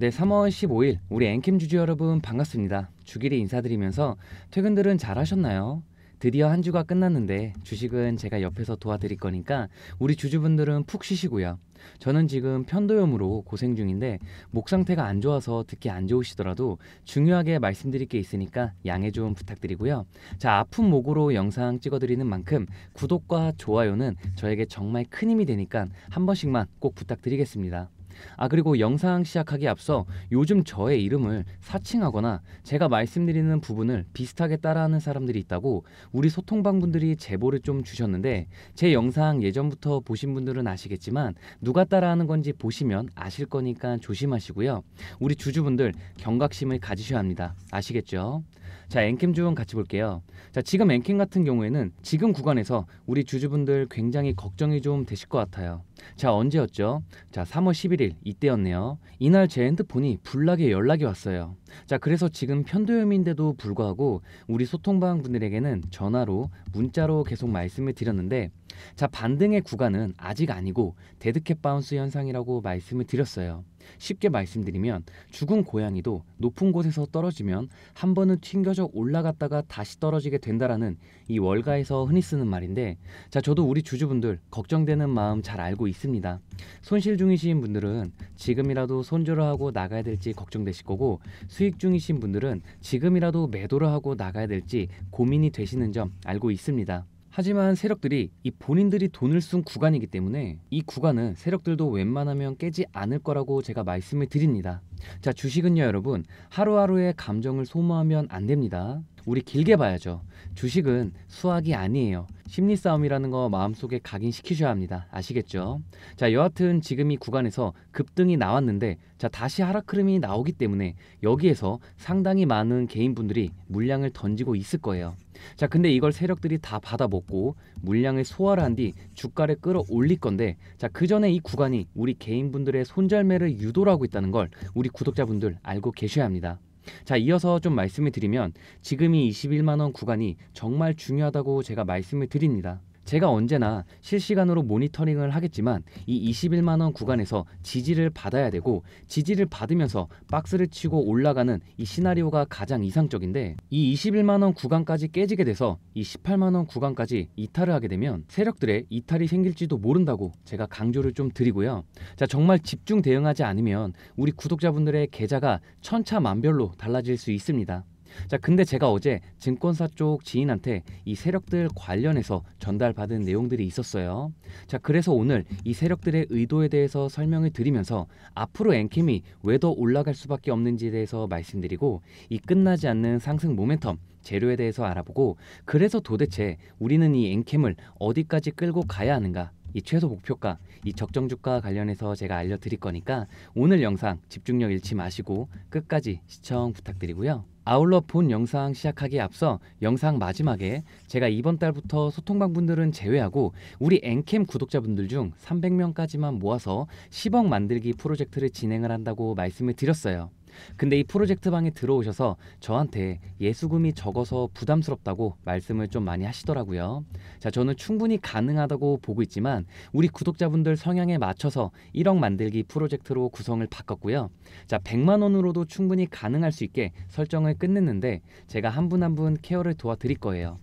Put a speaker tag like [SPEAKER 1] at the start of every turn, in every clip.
[SPEAKER 1] 네, 3월 15일 우리 엔캠 주주 여러분 반갑습니다. 주길이 인사드리면서 퇴근들은 잘 하셨나요? 드디어 한 주가 끝났는데 주식은 제가 옆에서 도와드릴 거니까 우리 주주분들은 푹 쉬시고요. 저는 지금 편도염으로 고생 중인데 목 상태가 안 좋아서 듣기 안 좋으시더라도 중요하게 말씀드릴 게 있으니까 양해 좀 부탁드리고요. 자, 아픈 목으로 영상 찍어드리는 만큼 구독과 좋아요는 저에게 정말 큰 힘이 되니까 한 번씩만 꼭 부탁드리겠습니다. 아 그리고 영상 시작하기 앞서 요즘 저의 이름을 사칭하거나 제가 말씀드리는 부분을 비슷하게 따라하는 사람들이 있다고 우리 소통방 분들이 제보를 좀 주셨는데 제 영상 예전부터 보신 분들은 아시겠지만 누가 따라하는 건지 보시면 아실 거니까 조심하시고요. 우리 주주분들 경각심을 가지셔야 합니다. 아시겠죠? 자, 엔캠 주원 같이 볼게요. 자, 지금 엔캠 같은 경우에는 지금 구간에서 우리 주주분들 굉장히 걱정이 좀 되실 것 같아요. 자, 언제였죠? 자, 3월 11일 이때였네요. 이날 제 핸드폰이 불나게 연락이 왔어요. 자, 그래서 지금 편도염인데도 불구하고 우리 소통방 분들에게는 전화로 문자로 계속 말씀을 드렸는데 자, 반등의 구간은 아직 아니고 데드캣 바운스 현상이라고 말씀을 드렸어요. 쉽게 말씀드리면 죽은 고양이도 높은 곳에서 떨어지면 한 번은 튕겨져 올라갔다가 다시 떨어지게 된다라는 이 월가에서 흔히 쓰는 말인데 자, 저도 우리 주주분들 걱정되는 마음 잘 알고 있습니다. 손실 중이신 분들은 지금이라도 손절을 하고 나가야 될지 걱정되실 거고 수익 중이신 분들은 지금이라도 매도를 하고 나가야 될지 고민이 되시는 점 알고 있습니다. 하지만 세력들이 이 본인들이 돈을 쓴 구간이기 때문에 이 구간은 세력들도 웬만하면 깨지 않을 거라고 제가 말씀을 드립니다. 자, 주식은요, 여러분. 하루하루의 감정을 소모하면 안 됩니다. 우리 길게 봐야죠. 주식은 수학이 아니에요. 심리 싸움이라는 거 마음속에 각인시키셔야 합니다. 아시겠죠? 자, 여하튼 지금 이 구간에서 급등이 나왔는데 자, 다시 하락 흐름이 나오기 때문에 여기에서 상당히 많은 개인분들이 물량을 던지고 있을 거예요. 자, 근데 이걸 세력들이 다 받아먹고 물량을 소화를 한 뒤 주가를 끌어올릴 건데 자, 그 전에 이 구간이 우리 개인분들의 손절매를 유도하고 있다는 걸 우리 구독자분들 알고 계셔야 합니다. 자, 이어서 좀 말씀을 드리면 지금 이 21만 원 구간이 정말 중요하다고 제가 말씀을 드립니다. 제가 언제나 실시간으로 모니터링을 하겠지만 이 21만 원 구간에서 지지를 받아야 되고 지지를 받으면서 박스를 치고 올라가는 이 시나리오가 가장 이상적인데 이 21만 원 구간까지 깨지게 돼서 이 18만 원 구간까지 이탈을 하게 되면 세력들의 이탈이 생길지도 모른다고 제가 강조를 좀 드리고요. 자, 정말 집중 대응하지 않으면 우리 구독자분들의 계좌가 천차만별로 달라질 수 있습니다. 자, 근데 제가 어제 증권사 쪽 지인한테 이 세력들 관련해서 전달받은 내용들이 있었어요. 자, 그래서 오늘 이 세력들의 의도에 대해서 설명을 드리면서 앞으로 엔캠이 왜 더 올라갈 수밖에 없는지에 대해서 말씀드리고 이 끝나지 않는 상승 모멘텀 재료에 대해서 알아보고 그래서 도대체 우리는 이 엔캠을 어디까지 끌고 가야 하는가 이 최소 목표가 이 적정 주가 관련해서 제가 알려드릴 거니까 오늘 영상 집중력 잃지 마시고 끝까지 시청 부탁드리고요. 아울러 본 영상 시작하기에 앞서 영상 마지막에 제가 이번 달부터 소통방 분들은 제외하고 우리 엔캠 구독자분들 중 300명까지만 모아서 10억 만들기 프로젝트를 진행을 한다고 말씀을 드렸어요. 근데 이 프로젝트 방에 들어오셔서 저한테 예수금이 적어서 부담스럽다고 말씀을 좀 많이 하시더라고요. 자, 저는 충분히 가능하다고 보고 있지만 우리 구독자분들 성향에 맞춰서 1억 만들기 프로젝트로 구성을 바꿨고요. 자, 100만 원으로도 충분히 가능할 수 있게 설정을 끝냈는데 제가 한 분 한분 한분 케어를 도와드릴 거예요.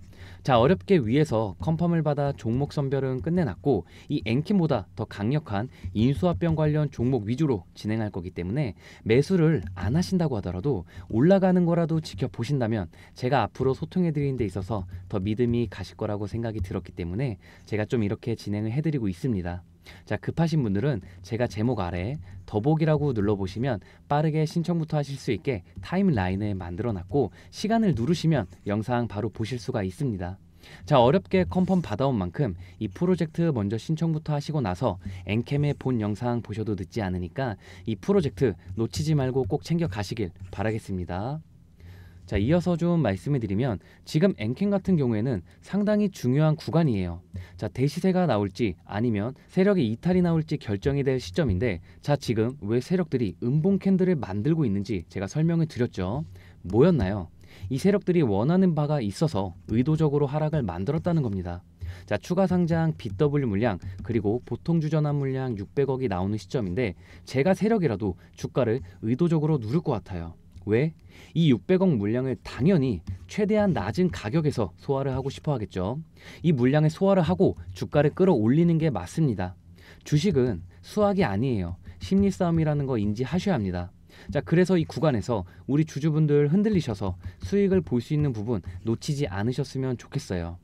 [SPEAKER 1] 자 어렵게 위에서 컨펌을 받아 종목 선별은 끝내놨고 이엔킴보다더 강력한 인수합병 관련 종목 위주로 진행할 거기 때문에 매수를 안 하신다고 하더라도 올라가는 거라도 지켜보신다면 제가 앞으로 소통해드리는 데 있어서 더 믿음이 가실 거라고 생각이 들었기 때문에 제가 좀 이렇게 진행을 해드리고 있습니다. 자, 급하신 분들은 제가 제목 아래에 더보기라고 눌러보시면 빠르게 신청부터 하실 수 있게 타임라인을 만들어놨고 시간을 누르시면 영상 바로 보실 수가 있습니다. 자 어렵게 컨펌 받아온 만큼 이 프로젝트 먼저 신청부터 하시고 나서 엔캠의 본 영상 보셔도 늦지 않으니까 이 프로젝트 놓치지 말고 꼭 챙겨 가시길 바라겠습니다. 자, 이어서 좀 말씀을 드리면 지금 엔캔 같은 경우에는 상당히 중요한 구간이에요. 자, 대시세가 나올지 아니면 세력의 이탈이 나올지 결정이 될 시점인데 자, 지금 왜 세력들이 음봉 캔들을 만들고 있는지 제가 설명을 드렸죠. 뭐였나요? 이 세력들이 원하는 바가 있어서 의도적으로 하락을 만들었다는 겁니다. 자, 추가 상장 BW 물량 그리고 보통 주전환 물량 600억이 나오는 시점인데 제가 세력이라도 주가를 의도적으로 누를 것 같아요. 왜? 이 600억 물량을 당연히 최대한 낮은 가격에서 소화를 하고 싶어 하겠죠. 이 물량을 소화를 하고 주가를 끌어올리는 게 맞습니다. 주식은 수학이 아니에요. 심리 싸움이라는 거 인지하셔야 합니다. 자, 그래서 이 구간에서 우리 주주분들 흔들리셔서 수익을 볼 수 있는 부분 놓치지 않으셨으면 좋겠어요.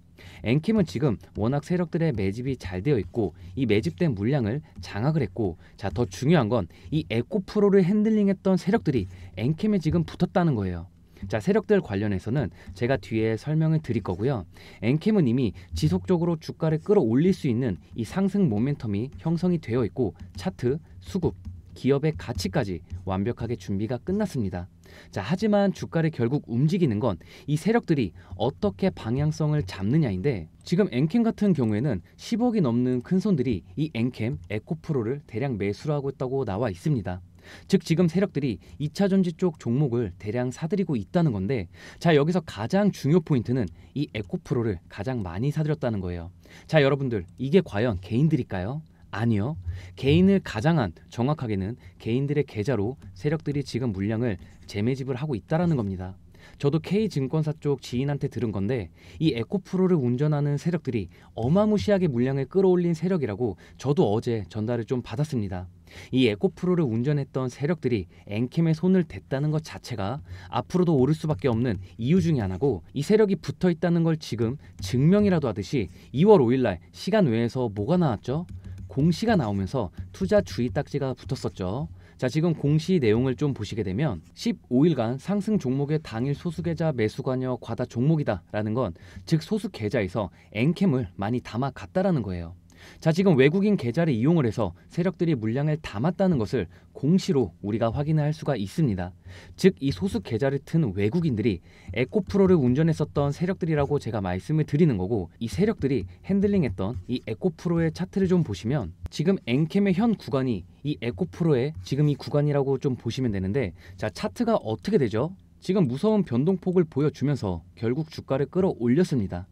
[SPEAKER 1] 엔킴은 지금 워낙 세력들의 매집이 잘 되어 있고 이 매집된 물량을 장악을 했고 자 더 중요한 건 이 에코프로를 핸들링했던 세력들이 엔킴에 지금 붙었다는 거예요. 자 세력들 관련해서는 제가 뒤에 설명을 드릴 거고요. 엔캠은 이미 지속적으로 주가를 끌어올릴 수 있는 이 상승 모멘텀이 형성이 되어 있고 차트, 수급, 기업의 가치까지 완벽하게 준비가 끝났습니다. 자, 하지만 주가를 결국 움직이는 건 이 세력들이 어떻게 방향성을 잡느냐인데 지금 엔캠 같은 경우에는 10억이 넘는 큰손들이 이 엔캠 에코프로를 대량 매수를 하고 있다고 나와 있습니다. 즉 지금 세력들이 2차 전지 쪽 종목을 대량 사들이고 있다는 건데 자 여기서 가장 중요 포인트는 이 에코프로를 가장 많이 사들였다는 거예요. 자 여러분들 이게 과연 개인들일까요? 아니요. 개인을 가장한 정확하게는 개인들의 계좌로 세력들이 지금 물량을 재매집을 하고 있다라는 겁니다. 저도 K증권사 쪽 지인한테 들은 건데 이 에코프로를 운전하는 세력들이 어마무시하게 물량을 끌어올린 세력이라고 저도 어제 전달을 좀 받았습니다. 이 에코프로를 운전했던 세력들이 엔캠에 손을 댔다는 것 자체가 앞으로도 오를 수밖에 없는 이유 중에 하나고 이 세력이 붙어 있다는 걸 지금 증명이라도 하듯이 2월 5일날 시간 외에서 뭐가 나왔죠? 공시가 나오면서 투자 주의 딱지가 붙었었죠. 자, 지금 공시 내용을 좀 보시게 되면 15일간 상승 종목의 당일 소수 계좌 매수 관여 과다 종목이다라는 건 즉 소수 계좌에서 엔캠을 많이 담아 갔다라는 거예요. 자, 지금 외국인 계좌를 이용을 해서 세력들이 물량을 담았다는 것을 공시로 우리가 확인할 수가 있습니다. 즉, 이 소수 계좌를 튼 외국인들이 에코프로를 운전했었던 세력들이라고 제가 말씀을 드리는 거고 이 세력들이 핸들링했던 이 에코프로의 차트를 좀 보시면 지금 엔캠의 현 구간이 이 에코프로의 지금 이 구간이라고 좀 보시면 되는데 자, 차트가 어떻게 되죠? 지금 무서운 변동폭을 보여주면서 결국 주가를 끌어올렸습니다.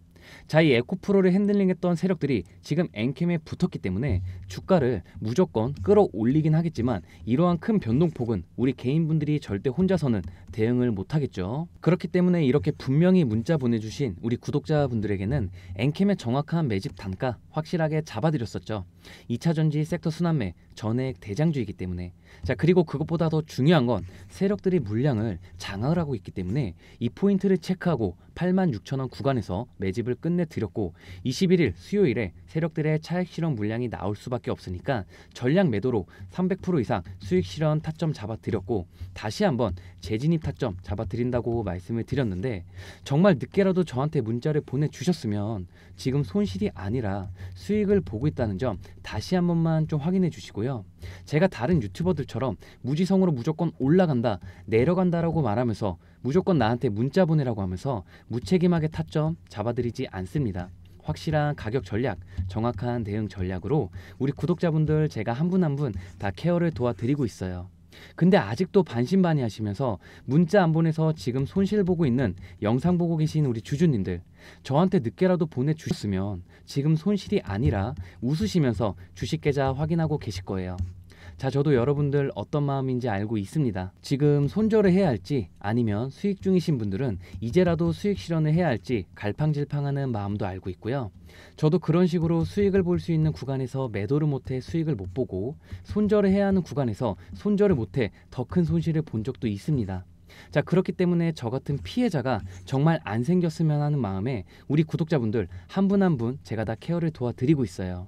[SPEAKER 1] 자, 이 에코프로를 핸들링했던 세력들이 지금 엔캠에 붙었기 때문에 주가를 무조건 끌어올리긴 하겠지만 이러한 큰 변동폭은 우리 개인분들이 절대 혼자서는 대응을 못하겠죠. 그렇기 때문에 이렇게 분명히 문자 보내주신 우리 구독자분들에게는 엔캠의 정확한 매집 단가 확실하게 잡아드렸었죠. 2차전지 섹터 순환매 전액 대장주이기 때문에 자 그리고 그것보다 더 중요한 건 세력들이 물량을 장악을 하고 있기 때문에 이 포인트를 체크하고 86,000원 구간에서 매집을 끝내 드렸고 21일 수요일에 세력들의 차익 실현 물량이 나올 수밖에 없으니까 전량 매도로 300% 이상 수익 실현 타점 잡아 드렸고 다시 한번 재진입 타점 잡아 드린다고 말씀을 드렸는데 정말 늦게라도 저한테 문자를 보내 주셨으면 지금 손실이 아니라 수익을 보고 있다는 점 다시 한 번만 좀 확인해 주시고요. 제가 다른 유튜버들처럼 무지성으로 무조건 올라간다, 내려간다라고 말하면서 무조건 나한테 문자 보내라고 하면서 무책임하게 타점 잡아드리지 않습니다. 확실한 가격 전략, 정확한 대응 전략으로 우리 구독자분들 제가 한 분 한 분 다 케어를 도와드리고 있어요. 근데 아직도 반신반의하시면서 문자 안 보내서 지금 손실 보고 있는 영상 보고 계신 우리 주주님들 저한테 늦게라도 보내주셨으면 지금 손실이 아니라 웃으시면서 주식계좌 확인하고 계실 거예요. 자, 저도 여러분들 어떤 마음인지 알고 있습니다. 지금 손절을 해야 할지 아니면 수익 중이신 분들은 이제라도 수익 실현을 해야 할지 갈팡질팡하는 마음도 알고 있고요. 저도 그런 식으로 수익을 볼 수 있는 구간에서 매도를 못해 수익을 못 보고 손절을 해야 하는 구간에서 손절을 못해 더 큰 손실을 본 적도 있습니다. 자, 그렇기 때문에 저 같은 피해자가 정말 안 생겼으면 하는 마음에 우리 구독자분들 한 분 한분 한분 제가 다 케어를 도와드리고 있어요.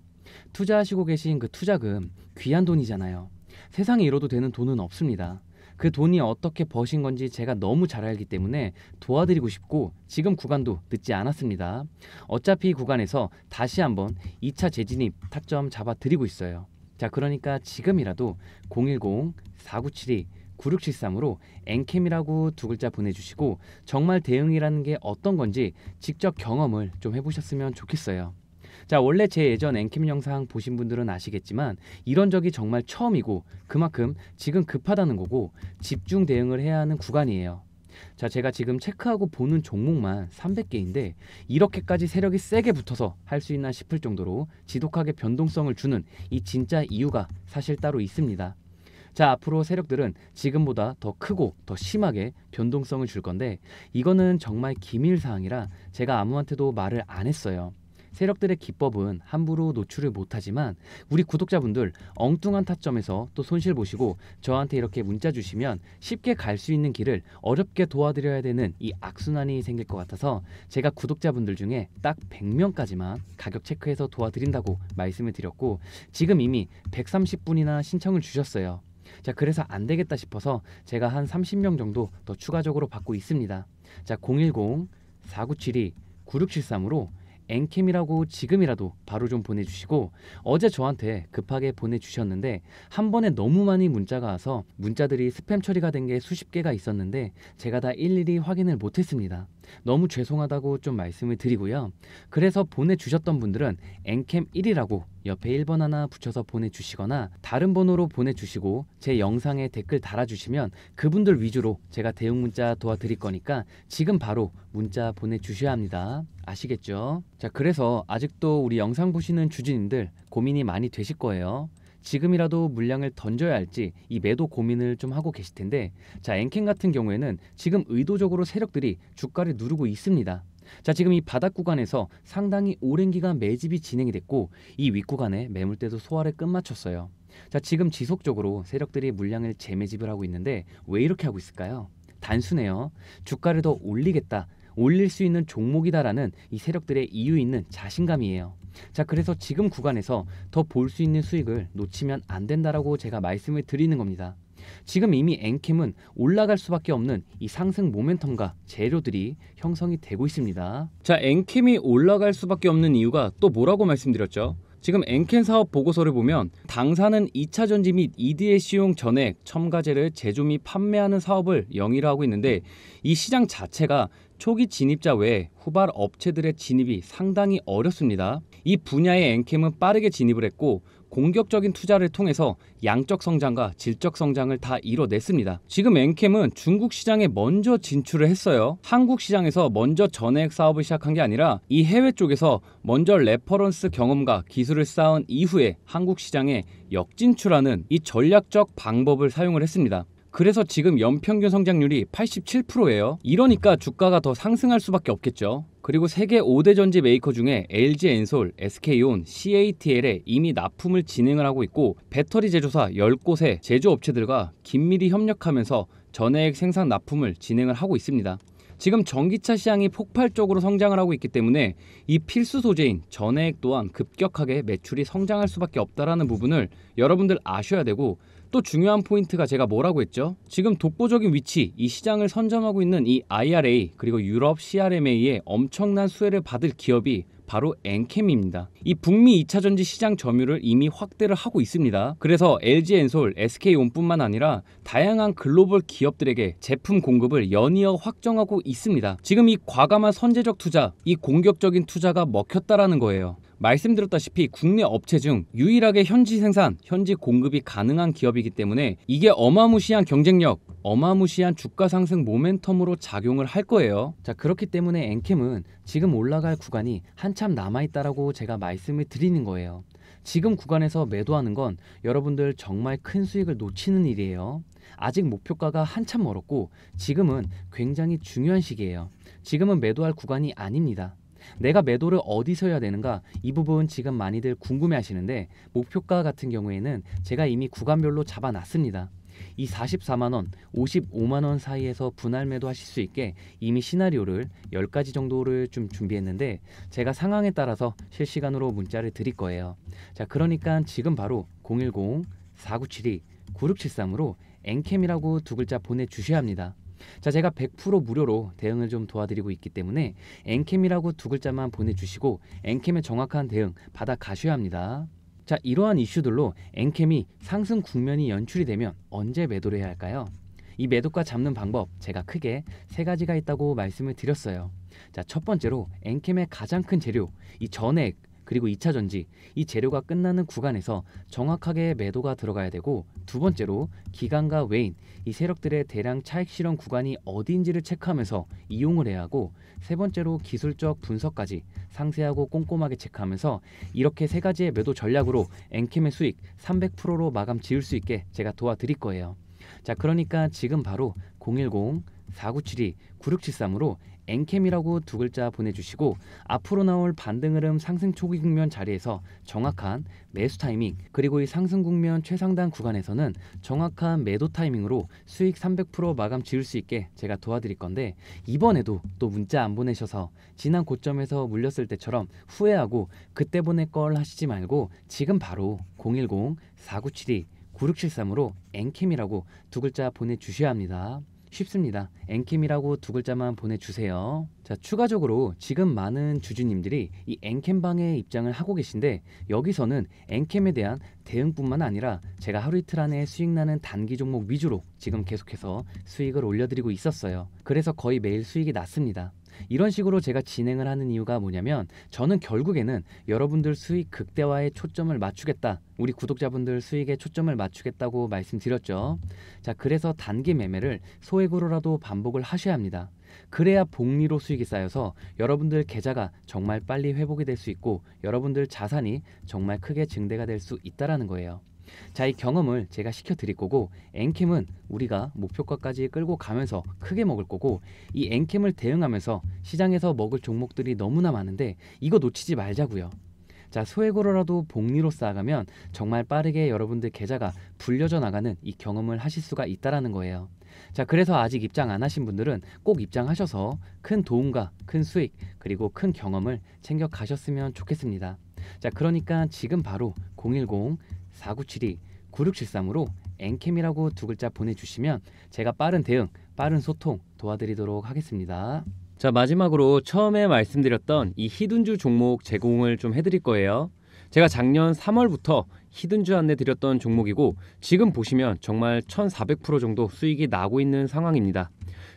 [SPEAKER 1] 투자하시고 계신 그 투자금 귀한 돈이잖아요. 세상에 잃어도 되는 돈은 없습니다. 그 돈이 어떻게 버신 건지 제가 너무 잘 알기 때문에 도와드리고 싶고 지금 구간도 늦지 않았습니다. 어차피 이 구간에서 다시 한번 2차 재진입 타점 잡아드리고 있어요. 자 그러니까 지금이라도 010-4972-9673으로 엔캠이라고 두 글자 보내주시고 정말 대응이라는 게 어떤 건지 직접 경험을 좀 해보셨으면 좋겠어요. 자 원래 제 예전 엔킴 영상 보신 분들은 아시겠지만 이런 적이 정말 처음이고 그만큼 지금 급하다는 거고 집중 대응을 해야 하는 구간이에요. 자 제가 지금 체크하고 보는 종목만 300개인데 이렇게까지 세력이 세게 붙어서 할 수 있나 싶을 정도로 지독하게 변동성을 주는 이 진짜 이유가 사실 따로 있습니다. 자 앞으로 세력들은 지금보다 더 크고 더 심하게 변동성을 줄 건데 이거는 정말 기밀 사항이라 제가 아무한테도 말을 안 했어요. 세력들의 기법은 함부로 노출을 못하지만 우리 구독자분들 엉뚱한 타점에서 또 손실 보시고 저한테 이렇게 문자 주시면 쉽게 갈 수 있는 길을 어렵게 도와드려야 되는 이 악순환이 생길 것 같아서 제가 구독자분들 중에 딱 100명까지만 가격 체크해서 도와드린다고 말씀을 드렸고 지금 이미 130분이나 신청을 주셨어요. 자 그래서 안 되겠다 싶어서 제가 한 30명 정도 더 추가적으로 받고 있습니다. 자010 4972 9673으로 엔캠이라고 지금이라도 바로 좀 보내주시고 어제 저한테 급하게 보내주셨는데 한 번에 너무 많이 문자가 와서 문자들이 스팸 처리가 된 게 수십 개가 있었는데 제가 다 일일이 확인을 못했습니다. 너무 죄송하다고 좀 말씀을 드리고요. 그래서 보내주셨던 분들은 엔캠1이라고 옆에 1번 하나 붙여서 보내주시거나 다른 번호로 보내주시고 제 영상에 댓글 달아주시면 그분들 위주로 제가 대응 문자 도와드릴 거니까 지금 바로 문자 보내주셔야 합니다. 아시겠죠? 자, 그래서 아직도 우리 영상 보시는 주진님들 고민이 많이 되실 거예요. 지금이라도 물량을 던져야 할지 이 매도 고민을 좀 하고 계실 텐데 자, 엔캔 같은 경우에는 지금 의도적으로 세력들이 주가를 누르고 있습니다. 자, 지금 이 바닥 구간에서 상당히 오랜 기간 매집이 진행이 됐고 이 윗구간에 매물대도 소화를 끝마쳤어요. 자, 지금 지속적으로 세력들이 물량을 재매집을 하고 있는데 왜 이렇게 하고 있을까요? 단순해요. 주가를 더 올리겠다. 올릴 수 있는 종목이다라는 이 세력들의 이유 있는 자신감이에요. 자, 그래서 지금 구간에서 더 볼 수 있는 수익을 놓치면 안 된다라고 제가 말씀을 드리는 겁니다. 지금 이미 엔캠은 올라갈 수밖에 없는 이 상승 모멘텀과 재료들이 형성이 되고 있습니다. 자, 엔캠이 올라갈 수밖에 없는 이유가 또 뭐라고 말씀드렸죠? 지금 엔켄 사업 보고서를 보면 당사는 2차 전지 및 EDS용 전액, 첨가제를 제조 및 판매하는 사업을 영위로 하고 있는데 이 시장 자체가 초기 진입자 외에 후발 업체들의 진입이 상당히 어렵습니다. 이 분야의 엔캠은 빠르게 진입을 했고 공격적인 투자를 통해서 양적 성장과 질적 성장을 다 이뤄냈습니다. 지금 엔캠은 중국 시장에 먼저 진출을 했어요. 한국 시장에서 먼저 전액 사업을 시작한 게 아니라 이 해외 쪽에서 먼저 레퍼런스 경험과 기술을 쌓은 이후에 한국 시장에 역진출하는 이 전략적 방법을 사용을 했습니다. 그래서 지금 연평균 성장률이 87%예요. 이러니까 주가가 더 상승할 수밖에 없겠죠. 그리고 세계 5대 전지 메이커 중에 LG 엔솔, SK온, CATL에 이미 납품을 진행을 하고 있고 배터리 제조사 10곳의 제조업체들과 긴밀히 협력하면서 전해액 생산 납품을 진행을 하고 있습니다. 지금 전기차 시장이 폭발적으로 성장을 하고 있기 때문에 이 필수 소재인 전해액 또한 급격하게 매출이 성장할 수밖에 없다라는 부분을 여러분들 아셔야 되고 또 중요한 포인트가 제가 뭐라고 했죠? 지금 독보적인 위치, 이 시장을 선점하고 있는 이 IRA 그리고 유럽 CRMA의 엄청난 수혜를 받을 기업이 바로 엔캠입니다. 이 북미 2차 전지 시장 점유를 이미 확대를 하고 있습니다. 그래서 LG 엔솔, SK온뿐만 아니라 다양한 글로벌 기업들에게 제품 공급을 연이어 확정하고 있습니다. 지금 이 과감한 선제적 투자, 이 공격적인 투자가 먹혔다라는 거예요. 말씀드렸다시피 국내 업체 중 유일하게 현지 생산, 현지 공급이 가능한 기업이기 때문에 이게 어마무시한 경쟁력, 어마무시한 주가 상승 모멘텀으로 작용을 할 거예요. 자, 그렇기 때문에 엔캠은 지금 올라갈 구간이 한참 남아 있다라고 제가 말씀을 드리는 거예요. 지금 구간에서 매도하는 건 여러분들 정말 큰 수익을 놓치는 일이에요. 아직 목표가가 한참 멀었고 지금은 굉장히 중요한 시기예요. 지금은 매도할 구간이 아닙니다. 내가 매도를 어디서 해야 되는가 이 부분 지금 많이들 궁금해 하시는데 목표가 같은 경우에는 제가 이미 구간별로 잡아놨습니다. 이 44만원, 55만원 사이에서 분할 매도 하실 수 있게 이미 시나리오를 10가지 정도를 좀 준비했는데 제가 상황에 따라서 실시간으로 문자를 드릴 거예요. 자, 그러니까 지금 바로 010-4972-9673으로 엔캠이라고 두 글자 보내주셔야 합니다. 자, 제가 100% 무료로 대응을 좀 도와드리고 있기 때문에 엔캠이라고 두 글자만 보내주시고 엔캠의 정확한 대응 받아 가셔야 합니다. 자, 이러한 이슈들로 엔캠이 상승 국면이 연출이 되면 언제 매도를 해야 할까요? 이 매도가 잡는 방법 제가 크게 세 가지가 있다고 말씀을 드렸어요. 자, 첫 번째로 엔캠의 가장 큰 재료 이 전액 그리고 2차 전지 이 재료가 끝나는 구간에서 정확하게 매도가 들어가야 되고 두 번째로 기관과 외인 이 세력들의 대량 차익 실현 구간이 어디인지를 체크하면서 이용을 해야 하고 세 번째로 기술적 분석까지 상세하고 꼼꼼하게 체크하면서 이렇게 세 가지의 매도 전략으로 엔캠의 수익 300%로 마감 지을 수 있게 제가 도와드릴 거예요. 자, 그러니까 지금 바로 010 4972 9673으로 엔캠이라고 두 글자 보내주시고 앞으로 나올 반등 흐름 상승 초기 국면 자리에서 정확한 매수 타이밍 그리고 이 상승 국면 최상단 구간에서는 정확한 매도 타이밍으로 수익 300% 마감 지을 수 있게 제가 도와드릴 건데 이번에도 또 문자 안 보내셔서 지난 고점에서 물렸을 때처럼 후회하고 그때 보낼 걸 하시지 말고 지금 바로 010 4972 9673으로 엔캠이라고 두 글자 보내주셔야 합니다. 쉽습니다. 엔캠이라고 두 글자만 보내주세요. 자, 추가적으로 지금 많은 주주님들이 이 엔캠방에 입장을 하고 계신데 여기서는 엔캠에 대한 대응뿐만 아니라 제가 하루 이틀 안에 수익나는 단기 종목 위주로 지금 계속해서 수익을 올려드리고 있었어요. 그래서 거의 매일 수익이 났습니다. 이런 식으로 제가 진행을 하는 이유가 뭐냐면 저는 결국에는 여러분들 수익 극대화에 초점을 맞추겠다. 우리 구독자분들 수익에 초점을 맞추겠다고 말씀드렸죠. 자, 그래서 단기 매매를 소액으로라도 반복을 하셔야 합니다. 그래야 복리로 수익이 쌓여서 여러분들 계좌가 정말 빨리 회복이 될 수 있고 여러분들 자산이 정말 크게 증대가 될 수 있다라는 거예요. 자, 이 경험을 제가 시켜드릴 거고 엔캠은 우리가 목표가까지 끌고 가면서 크게 먹을 거고 이 엔캠을 대응하면서 시장에서 먹을 종목들이 너무나 많은데 이거 놓치지 말자고요. 자, 소액으로라도 복리로 쌓아가면 정말 빠르게 여러분들 계좌가 불려져 나가는 이 경험을 하실 수가 있다라는 거예요. 자, 그래서 아직 입장 안 하신 분들은 꼭 입장하셔서 큰 도움과 큰 수익 그리고 큰 경험을 챙겨 가셨으면 좋겠습니다. 자, 그러니까 지금 바로 010 4972-9673으로 엔캠이라고 두 글자 보내주시면 제가 빠른 대응, 빠른 소통 도와드리도록 하겠습니다. 자 마지막으로 처음에 말씀드렸던 이 히든주 종목 제공을 좀 해드릴 거예요. 제가 작년 3월부터 히든주 안내 드렸던 종목이고 지금 보시면 정말 1400% 정도 수익이 나고 있는 상황입니다.